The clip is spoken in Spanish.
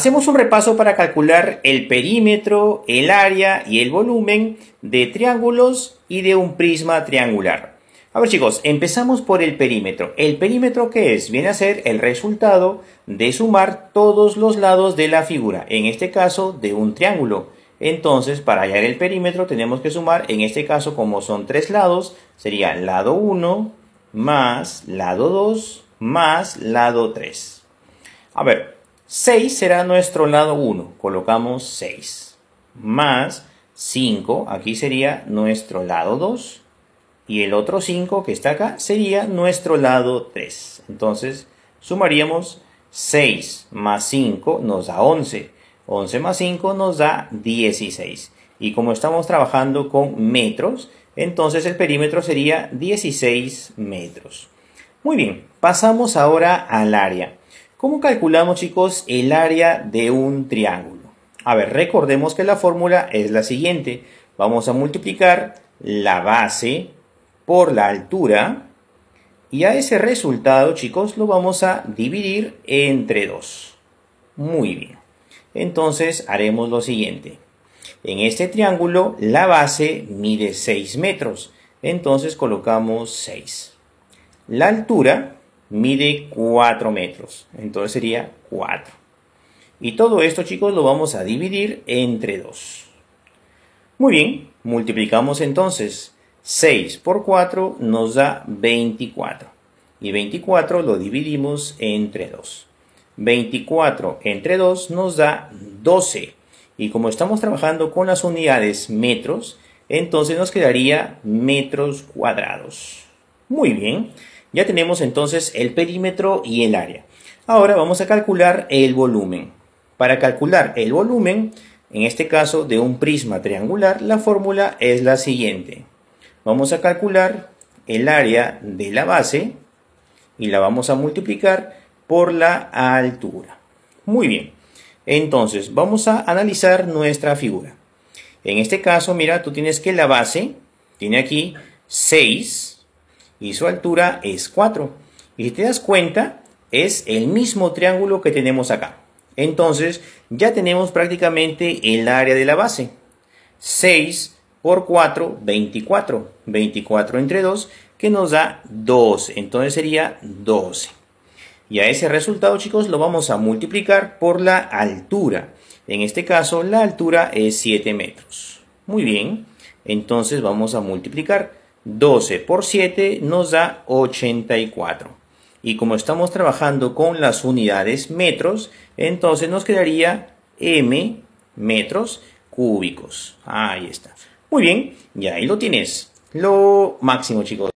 Hacemos un repaso para calcular el perímetro, el área y el volumen de triángulos y de un prisma triangular. A ver chicos, empezamos por el perímetro. ¿El perímetro qué es? Viene a ser el resultado de sumar todos los lados de la figura, en este caso de un triángulo. Entonces, para hallar el perímetro tenemos que sumar, en este caso como son tres lados, sería lado 1 más lado 2 más lado 3. A ver, 6 será nuestro lado 1, colocamos 6, más 5, aquí sería nuestro lado 2, y el otro 5 que está acá sería nuestro lado 3. Entonces sumaríamos 6 más 5 nos da 11, 11 más 5 nos da 16. Y como estamos trabajando con metros, entonces el perímetro sería 16 metros. Muy bien, pasamos ahora al área. ¿Cómo calculamos, chicos, el área de un triángulo? A ver, recordemos que la fórmula es la siguiente. Vamos a multiplicar la base por la altura y a ese resultado, chicos, lo vamos a dividir entre 2. Muy bien. Entonces haremos lo siguiente. En este triángulo la base mide 6 metros. Entonces colocamos 6. La altura mide 4 metros. Entonces sería 4. Y todo esto, chicos, lo vamos a dividir entre 2. Muy bien, multiplicamos entonces 6 por 4 nos da 24. Y 24 lo dividimos entre 2. 24 entre 2 nos da 12. Y como estamos trabajando con las unidades metros, entonces nos quedaría metros cuadrados. Muy bien. Ya tenemos entonces el perímetro y el área. Ahora vamos a calcular el volumen. Para calcular el volumen, en este caso de un prisma triangular, la fórmula es la siguiente. Vamos a calcular el área de la base y la vamos a multiplicar por la altura. Muy bien, entonces vamos a analizar nuestra figura. En este caso, mira, tú tienes que la base tiene aquí 6 y su altura es 4. Y si te das cuenta, es el mismo triángulo que tenemos acá. Entonces, ya tenemos prácticamente el área de la base. 6 por 4, 24. 24 entre 2, que nos da 12. Entonces sería 12. Y a ese resultado, chicos, lo vamos a multiplicar por la altura. En este caso, la altura es 7 metros. Muy bien. Entonces vamos a multiplicar 12 por 7 nos da 84. Y como estamos trabajando con las unidades metros, entonces nos quedaría m metros cúbicos. Ahí está. Muy bien, y ahí lo tienes. Lo máximo, chicos.